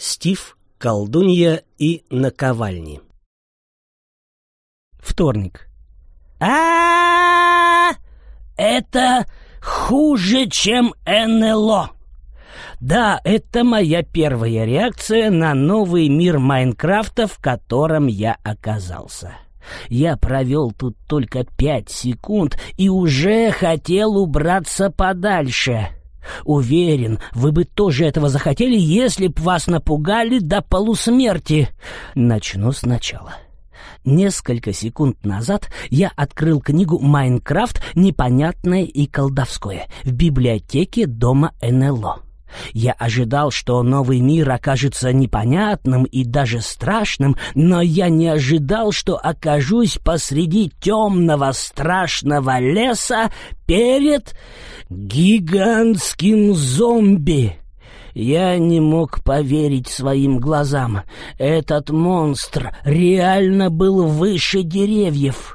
Стив, колдунья и наковальни. Вторник. А, -а, -а, Это хуже, чем НЛО. Да, это моя первая реакция на новый мир Майнкрафта, в котором я оказался. Я провел тут только пять секунд и уже хотел убраться подальше. Уверен, вы бы тоже этого захотели, если б вас напугали до полусмерти. Начну сначала. Несколько секунд назад я открыл книгу «Майнкрафт. Непонятное и колдовское» в библиотеке дома НЛО. Я ожидал, что новый мир окажется непонятным и даже страшным, но я не ожидал, что окажусь посреди темного страшного леса перед гигантским зомби. Я не мог поверить своим глазам. Этот монстр реально был выше деревьев.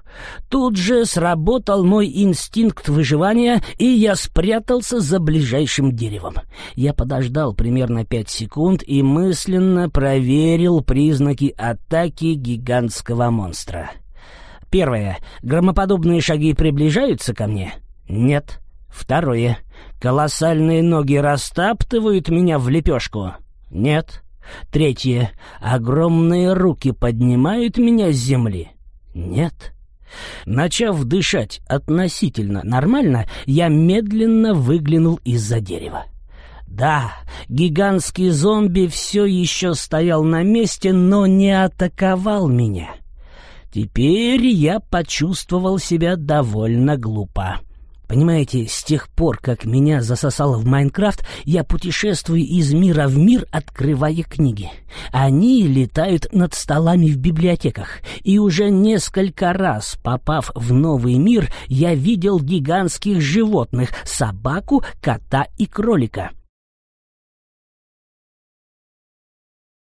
Тут же сработал мой инстинкт выживания, и я спрятался за ближайшим деревом. Я подождал примерно пять секунд и мысленно проверил признаки атаки гигантского монстра. Первое. Громоподобные шаги приближаются ко мне? Нет. Второе. Колоссальные ноги растаптывают меня в лепешку? Нет. Третье. Огромные руки поднимают меня с земли? Нет. Начав дышать относительно нормально, я медленно выглянул из-за дерева. Да, гигантский зомби все еще стоял на месте, но не атаковал меня. Теперь я почувствовал себя довольно глупо. Понимаете, с тех пор, как меня засосало в Майнкрафт, я путешествую из мира в мир, открывая книги. Они летают над столами в библиотеках. И уже несколько раз, попав в новый мир, я видел гигантских животных — собаку, кота и кролика —